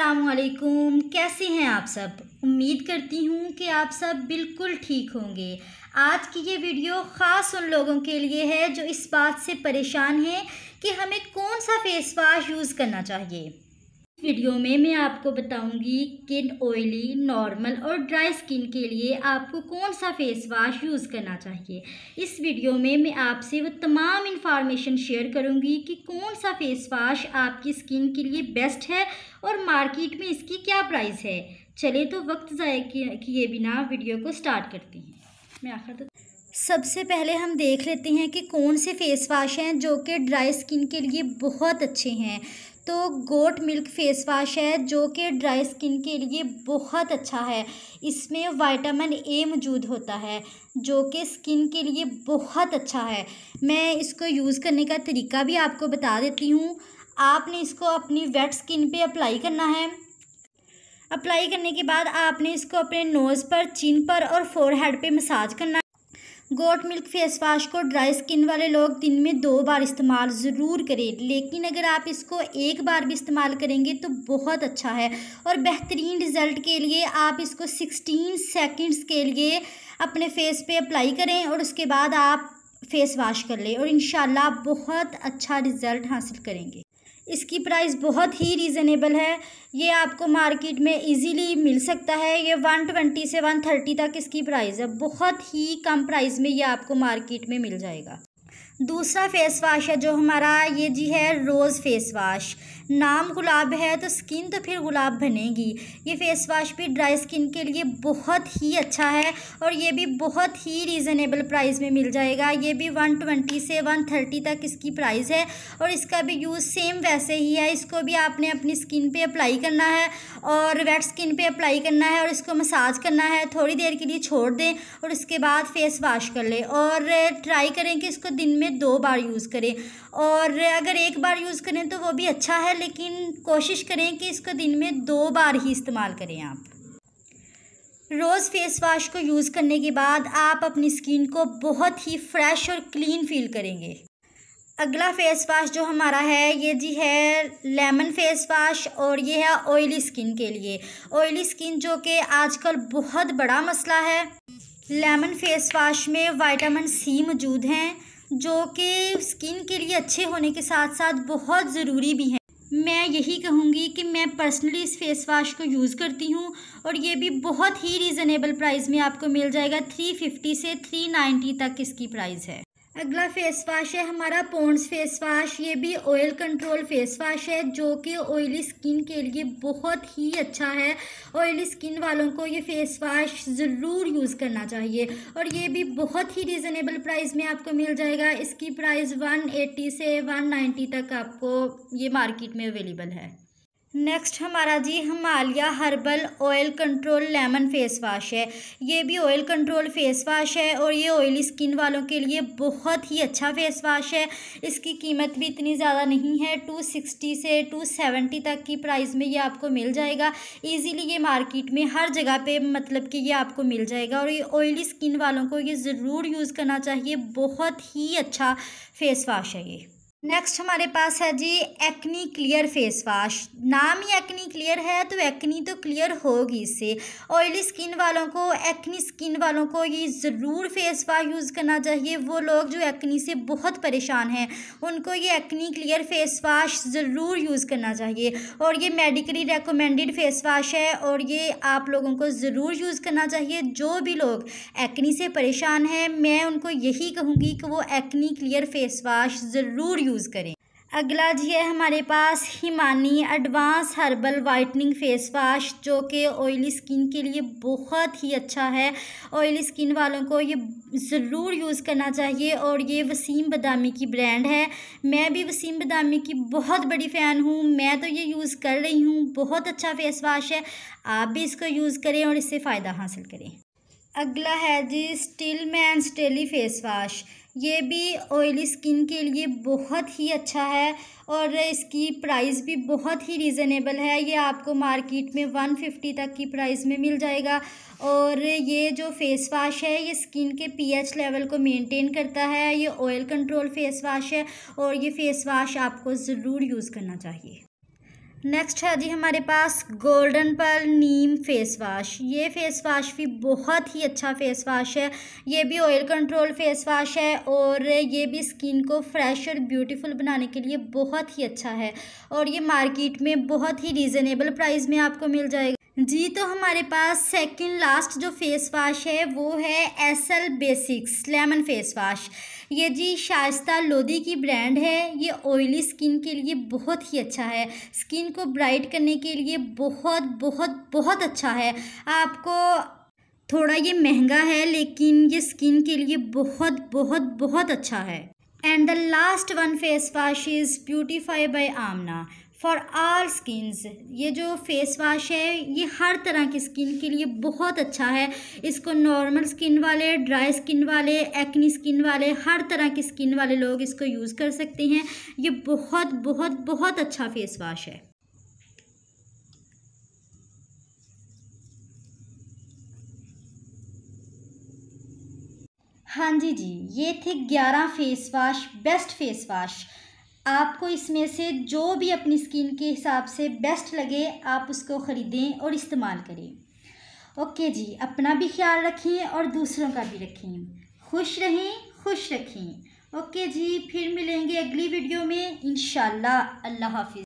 असलकुम कैसे हैं आप सब उम्मीद करती हूँ कि आप सब बिल्कुल ठीक होंगे आज की ये वीडियो ख़ास उन लोगों के लिए है जो इस बात से परेशान हैं कि हमें कौन सा फेस वाश यूज़ करना चाहिए वीडियो में मैं आपको बताऊंगी किन ऑयली नॉर्मल और ड्राई स्किन के लिए आपको कौन सा फेस वाश यूज़ करना चाहिए इस वीडियो में मैं आपसे वो तमाम इन्फॉर्मेशन शेयर करूंगी कि कौन सा फेस वाश आपकी स्किन के लिए बेस्ट है और मार्केट में इसकी क्या प्राइस है चले तो वक्त ज़ाय किए बिना वीडियो को स्टार्ट करते हैं मैं आखिर सबसे पहले हम देख लेते हैं कि कौन से फेस वाश हैं जो कि ड्राई स्किन के लिए बहुत अच्छे हैं तो गोट मिल्क फेस वाश है जो कि ड्राई स्किन के लिए बहुत अच्छा है इसमें वाइटामिन ए मौजूद होता है जो कि स्किन के लिए बहुत अच्छा है मैं इसको यूज़ करने का तरीका भी आपको बता देती हूँ आपने इसको अपनी वेट स्किन पे अप्लाई करना है अप्लाई करने के बाद आपने इसको अपने नोज़ पर चिन पर और फोरहेड पे मसाज करना गोट मिल्क फेस वाश को ड्राई स्किन वाले लोग दिन में दो बार इस्तेमाल ज़रूर करें लेकिन अगर आप इसको एक बार भी इस्तेमाल करेंगे तो बहुत अच्छा है और बेहतरीन रिज़ल्ट के लिए आप इसको सिक्सटीन सेकेंड्स के लिए अपने फेस पे अप्लाई करें और उसके बाद आप फेस वाश कर लें और इन बहुत अच्छा रिज़ल्ट हासिल करेंगे इसकी प्राइस बहुत ही रीज़नेबल है ये आपको मार्केट में इजीली मिल सकता है ये वन ट्वेंटी से वन थर्टी तक इसकी प्राइस है बहुत ही कम प्राइस में ये आपको मार्केट में मिल जाएगा दूसरा फेस वाश है जो हमारा ये जी है रोज़ फेस वाश नाम गुलाब है तो स्किन तो फिर गुलाब बनेगी ये फेस वाश भी ड्राई स्किन के लिए बहुत ही अच्छा है और ये भी बहुत ही रीज़नेबल प्राइस में मिल जाएगा ये भी वन ट्वेंटी से वन थर्टी तक इसकी प्राइस है और इसका भी यूज़ सेम वैसे ही है इसको भी आपने अपनी स्किन पे अप्लाई करना है और वेट स्किन पे अप्लाई करना है और इसको मसाज करना है थोड़ी देर के लिए छोड़ दें और उसके बाद फेस वाश कर लें और ट्राई करें कि इसको दिन में में दो बार यूज़ करें और अगर एक बार यूज़ करें तो वो भी अच्छा है लेकिन कोशिश करें कि इसको दिन में दो बार ही इस्तेमाल करें आप रोज़ फेस वाश को यूज़ करने के बाद आप अपनी स्किन को बहुत ही फ्रेश और क्लीन फील करेंगे अगला फेस वाश जो हमारा है ये जी है लेमन फेस वाश और ये है ऑयली स्किन के लिए ऑयली स्किन जो कि आजकल बहुत बड़ा मसला है लेमन फेस वाश में वाइटामिन सी मौजूद हैं जो कि स्किन के लिए अच्छे होने के साथ साथ बहुत ज़रूरी भी हैं मैं यही कहूँगी कि मैं पर्सनली इस फेस वाश को यूज़ करती हूँ और ये भी बहुत ही रीज़नेबल प्राइस में आपको मिल जाएगा थ्री फिफ्टी से थ्री नाइन्टी तक इसकी प्राइस है अगला फेस वाश है हमारा पोन्स फेस वाश ये भी ऑयल कंट्रोल फेस वाश है जो कि ऑयली स्किन के लिए बहुत ही अच्छा है ऑयली स्किन वालों को ये फेस वाश ज़रूर यूज़ करना चाहिए और ये भी बहुत ही रिजनेबल प्राइस में आपको मिल जाएगा इसकी प्राइस 180 से 190 तक आपको ये मार्केट में अवेलेबल है नेक्स्ट हमारा जी Himalaya herbal oil control lemon face wash है ये भी ऑयल कंट्रोल फेस वाश है और ये ऑयली स्किन वालों के लिए बहुत ही अच्छा फेस वाश है इसकी कीमत भी इतनी ज़्यादा नहीं है टू सिक्सटी से टू सेवेंटी तक की प्राइस में ये आपको मिल जाएगा इजीली ये मार्केट में हर जगह पे मतलब कि ये आपको मिल जाएगा और ये ऑयली स्किन वालों को ये ज़रूर यूज़ करना चाहिए बहुत ही अच्छा फेस वाश है ये नेक्स्ट हमारे पास है जी एक्नी क्लियर फेस वाश नाम ही एक्नी क्लियर है तो एक्नी तो क्लियर होगी इससे ऑयली स्किन वालों को एक्नी स्किन वालों को ये ज़रूर फेस वाश यूज़ करना चाहिए वो लोग जो एक्नी से बहुत परेशान हैं उनको ये एक्नी क्लियर फेस वाश ज़रूर यूज़ करना चाहिए और ये मेडिकली रिकमेंडेड फेस वाश है और ये आप लोगों को ज़रूर यूज़ करना चाहिए जो भी लोग एक्नी से परेशान हैं मैं उनको यही कहूँगी कि वो एक्नी क्लियर फेस वाश ज़रूर यूज़ करें अगला जी है हमारे पास Himani advance herbal whitening face wash जो कि ऑयली स्किन के लिए बहुत ही अच्छा है ऑयली स्किन वालों को ये ज़रूर यूज़ करना चाहिए और ये वसीम बदामी की ब्रांड है मैं भी वसीम बदामी की बहुत बड़ी फ़ैन हूँ मैं तो ये यूज़ कर रही हूँ बहुत अच्छा फेस वाश है आप भी इसको यूज़ करें और इससे फ़ायदा हासिल करें अगला है जी स्टिल मैन स्टेली फेस वाश ये भी ऑयली स्किन के लिए बहुत ही अच्छा है और इसकी प्राइस भी बहुत ही रीज़नेबल है ये आपको मार्केट में वन फिफ्टी तक की प्राइस में मिल जाएगा और ये जो फेस वाश है ये स्किन के पीएच लेवल को मेंटेन करता है ये ऑयल कंट्रोल फेस वाश है और ये फेस वाश आपको ज़रूर यूज़ करना चाहिए नेक्स्ट है जी हमारे पास golden pearl neem face wash ये फेस वाश भी बहुत ही अच्छा फेस वाश है ये भी ऑयल कंट्रोल फेस वाश है और ये भी स्किन को फ्रेश और ब्यूटीफुल बनाने के लिए बहुत ही अच्छा है और ये मार्केट में बहुत ही रीज़नेबल प्राइस में आपको मिल जाएगा जी तो हमारे पास सेकंड लास्ट जो फेस वाश है वो है SL basics lemon face wash ये जी शाइस्ता लोधी की ब्रांड है ये ऑयली स्किन के लिए बहुत ही अच्छा है स्किन को ब्राइट करने के लिए बहुत बहुत बहुत अच्छा है आपको थोड़ा ये महंगा है लेकिन ये स्किन के लिए बहुत बहुत बहुत अच्छा है and the last one face wash is beautify by Amna for all skins ये जो फेस वाश है ये हर तरह की स्किन के लिए बहुत अच्छा है इसको नॉर्मल स्किन वाले ड्राई स्किन वाले एक्नी स्किन वाले हर तरह की स्किन वाले लोग इसको यूज़ कर सकते हैं ये बहुत बहुत बहुत अच्छा फेस वाश है हाँ जी जी ये थे ग्यारह face wash best face wash आपको इसमें से जो भी अपनी स्किन के हिसाब से बेस्ट लगे आप उसको ख़रीदें और इस्तेमाल करें ओके जी अपना भी ख्याल रखें और दूसरों का भी रखें खुश रहें खुश रखें ओके जी फिर मिलेंगे अगली वीडियो में इन अल्लाह हाफिज़